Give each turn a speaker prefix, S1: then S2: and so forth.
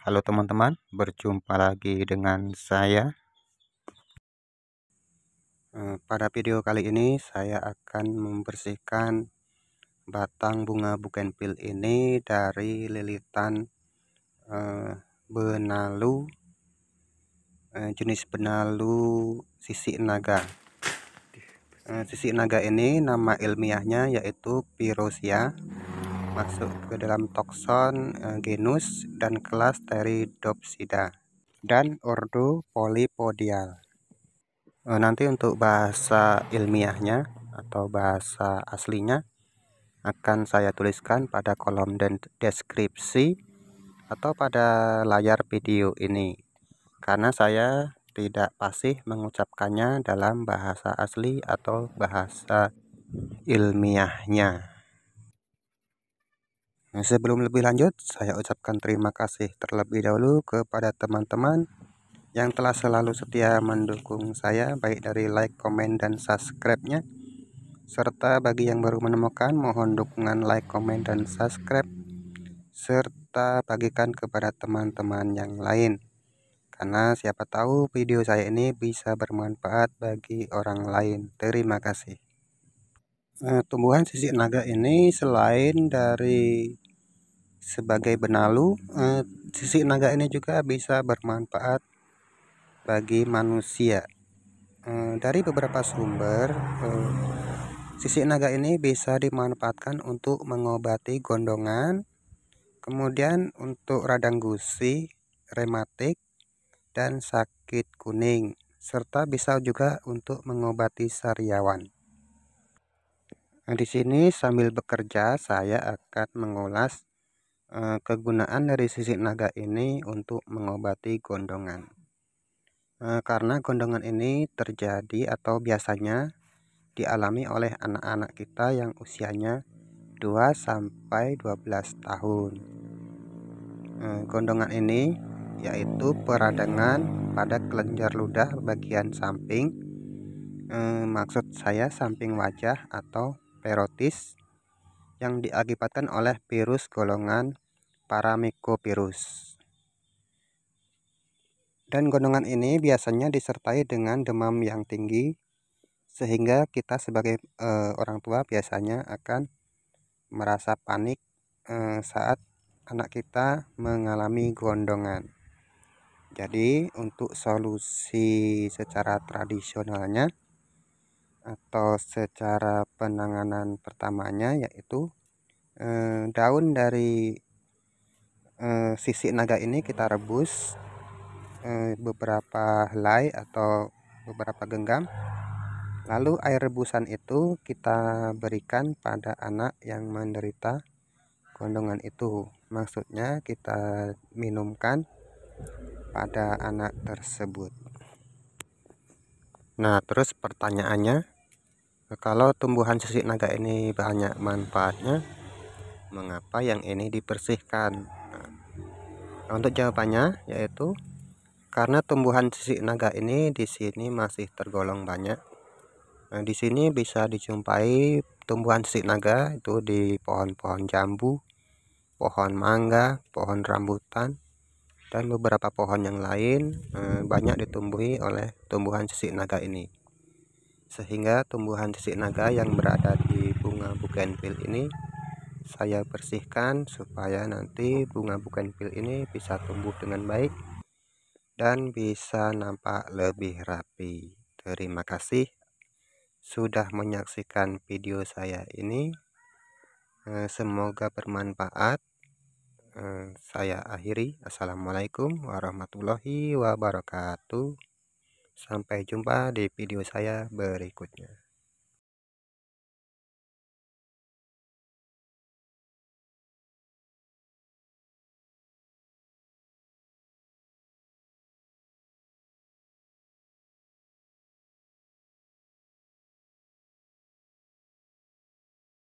S1: Halo teman-teman, berjumpa lagi dengan saya. Eh, pada video kali ini saya akan membersihkan batang bunga bukenvil ini dari lilitan eh, benalu eh, jenis benalu sisik naga. Sisik naga ini nama ilmiahnya yaitu pirosia masuk ke dalam tokson eh, genus dan kelas Pteridopsida dan ordo polipodial. Eh, nanti untuk bahasa ilmiahnya atau bahasa aslinya akan saya tuliskan pada kolom dan deskripsi atau pada layar video ini karena saya tidak pasti mengucapkannya dalam bahasa asli atau bahasa ilmiahnya. Nah, sebelum lebih lanjut, saya ucapkan terima kasih terlebih dahulu kepada teman-teman yang telah selalu setia mendukung saya, baik dari like, komen, dan subscribe-nya. Serta bagi yang baru menemukan, mohon dukungan like, komen, dan subscribe. Serta bagikan kepada teman-teman yang lain. Karena siapa tahu video saya ini bisa bermanfaat bagi orang lain. Terima kasih. Nah, tumbuhan sisik naga ini selain dari sebagai benalu eh, sisi naga ini juga bisa bermanfaat bagi manusia eh, dari beberapa sumber eh, sisi naga ini bisa dimanfaatkan untuk mengobati gondongan kemudian untuk radang gusi rematik dan sakit kuning serta bisa juga untuk mengobati sariawan Nah, di sini sambil bekerja saya akan mengulas Eh, kegunaan dari sisik naga ini untuk mengobati gondongan eh, karena gondongan ini terjadi atau biasanya dialami oleh anak-anak kita yang usianya 2 sampai 12 tahun eh, gondongan ini yaitu peradangan pada kelenjar ludah bagian samping maksud saya samping wajah atau perotis yang diakibatkan oleh virus golongan paramyxovirus. Dan gondongan ini biasanya disertai dengan demam yang tinggi, sehingga kita sebagai e, orang tua biasanya akan merasa panik e, saat anak kita mengalami gondongan. Jadi untuk solusi secara tradisionalnya atau secara penanganan pertamanya yaitu e, daun dari eh, sisi naga ini kita rebus eh, beberapa helai atau beberapa genggam lalu air rebusan itu kita berikan pada anak yang menderita gondongan itu maksudnya kita minumkan pada anak tersebut nah terus pertanyaannya kalau tumbuhan sisik naga ini banyak manfaatnya mengapa yang ini dipersihkan? Nah, untuk jawabannya yaitu karena tumbuhan sisik naga ini di sini masih tergolong banyak. Nah, di sini bisa dijumpai tumbuhan sisik naga itu di pohon-pohon jambu, pohon mangga, pohon rambutan, dan beberapa pohon yang lain eh, banyak ditumbuhi oleh tumbuhan sisik naga ini. Sehingga tumbuhan sisik naga yang berada di bunga bukenvil ini saya bersihkan supaya nanti bunga bukan pil ini bisa tumbuh dengan baik dan bisa nampak lebih rapi terima kasih sudah menyaksikan video saya ini eh, semoga bermanfaat eh, saya akhiri assalamualaikum warahmatullahi wabarakatuh sampai jumpa di video saya berikutnya